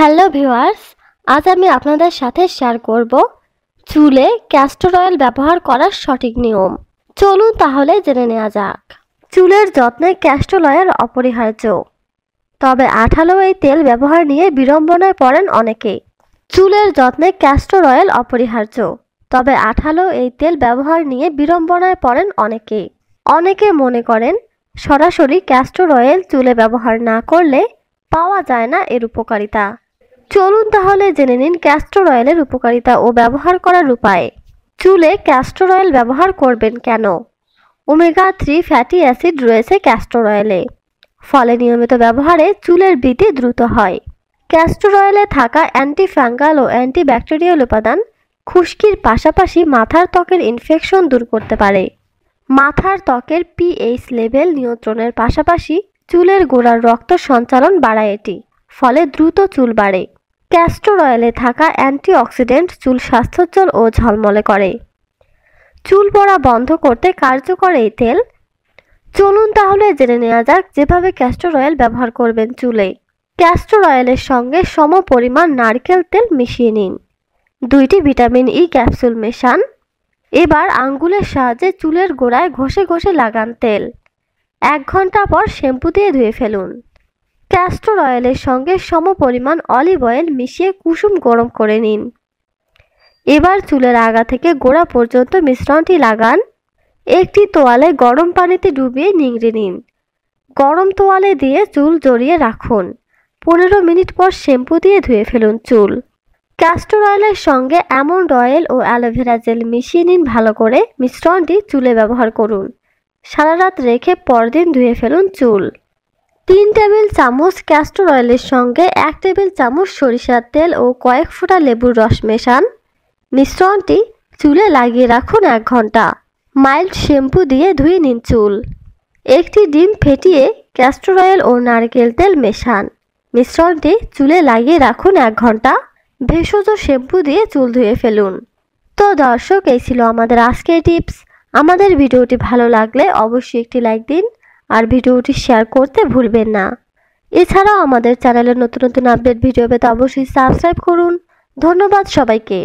hello viewers আজ আমি আপনাদের সাথে শেয়ার করব চুলে ক্যাস্টর অয়েল ব্যবহার করার সঠিক নিয়ম চলুন তাহলে জেনে নেওয়া যাক চুলের যত্নে ক্যাস্টর অয়েল অপরিহার্য তবে আঠালো এই তেল ব্যবহার নিয়ে বিড়ম্বনায় পড়েন অনেকে চুলের যত্নে ক্যাস্টর অয়েল অপরিহার্য তবে আঠালো এই তেল ব্যবহার নিয়ে বিড়ম্বনায় পড়েন অনেকে অনেকে মনে করেন সরাসরি ক্যাস্টর অয়েল চুলে ব্যবহার না করলে পাওয়া যায় না এর উপকারিতা চলুন তাহলে জেনে নিন ক্যাস্টর অয়েলের উপকারিতা ও ব্যবহার করার উপায় চুলে ক্যাস্টর অয়েল ব্যবহার করবেন কেন ওমেগা থ্রি ফ্যাটি অ্যাসিড রয়েছে ক্যাস্টর অয়েলে ফলে নিয়মিত ব্যবহারে চুলের বৃদ্ধি দ্রুত হয় ক্যাস্টর অয়েলে থাকা অ্যান্টি ফ্যাঙ্গাল ও অ্যান্টি ব্যাকটেরিয়াল উপাদান খুশকির পাশাপাশি মাথার ত্বকের ইনফেকশন দূর করতে পারে মাথার ত্বকের পিএইচ লেভেল নিয়ন্ত্রণের পাশাপাশি চুলের গোড়ার রক্ত সঞ্চালন বাড়ায় এটি ফলে দ্রুত চুল বাড়ে ক্যাস্টর অয়েলে থাকা অ্যান্টিঅক্সিডেন্ট চুল স্বাস্থ্যোজ্জ্বল ও ঝলমলে করে চুল পড়া বন্ধ করতে কার্যকর এই তেল চলুন তাহলে জেনে নেওয়া যাক যেভাবে ক্যাস্টর অয়েল ব্যবহার করবেন চুলে ক্যাস্টর অয়েলের সঙ্গে সম পরিমাণ নারকেল তেল মিশিয়ে নিন দুইটি ভিটামিন ই ক্যাপসুল মেশান এবার আঙ্গুলের সাহায্যে চুলের গোড়ায় ঘষে ঘষে লাগান তেল এক ঘন্টা পর শ্যাম্পু দিয়ে ধুয়ে ফেলুন ক্যাস্টর অয়েলের সঙ্গে সম পরিমাণ অলিভ অয়েল মিশিয়ে কুসুম গরম করে নিন এবার চুলের আগা থেকে গোড়া পর্যন্ত মিশ্রণটি লাগান একটি তোয়ালে গরম পানিতে ডুবিয়ে নিংড়ে নিন গরম তোয়ালে দিয়ে চুল জড়িয়ে রাখুন পনেরো মিনিট পর শ্যাম্পু দিয়ে ধুয়ে ফেলুন চুল ক্যাস্টর অয়েলের সঙ্গে অ্যামন্ড অয়েল ও অ্যালোভেরা জেল মিশিয়ে নিন ভালো করে মিশ্রণটি চুলে ব্যবহার করুন সারা রাত রেখে পরদিন ধুয়ে ফেলুন চুল তিন টেবিল চামচ ক্যাস্টর অয়েলের সঙ্গে এক টেবিল চামচ সরিষার তেল ও কয়েক ফোঁটা লেবুর রস মেশান মিশ্রণটি চুলে লাগিয়ে রাখুন এক ঘন্টা মাইল্ড শ্যাম্পু দিয়ে ধুয়ে নিন চুল একটি ডিম ফেটিয়ে ক্যাস্টর অয়েল ও নারকেল তেল মেশান মিশ্রণটি চুলে লাগিয়ে রাখুন এক ঘন্টা ভেষজ শ্যাম্পু দিয়ে চুল ধুয়ে ফেলুন তো দর্শক এই ছিল আমাদের আজকের টিপস আমাদের ভিডিওটি ভালো লাগলে অবশ্যই একটি লাইক দিন আর ভিডিওটি শেয়ার করতে ভুলবেন না এছাড়াও আমাদের চ্যানেলের নতুন নতুন আপডেট ভিডিও পেতে অবশ্যই সাবস্ক্রাইব করুন ধন্যবাদ সবাইকে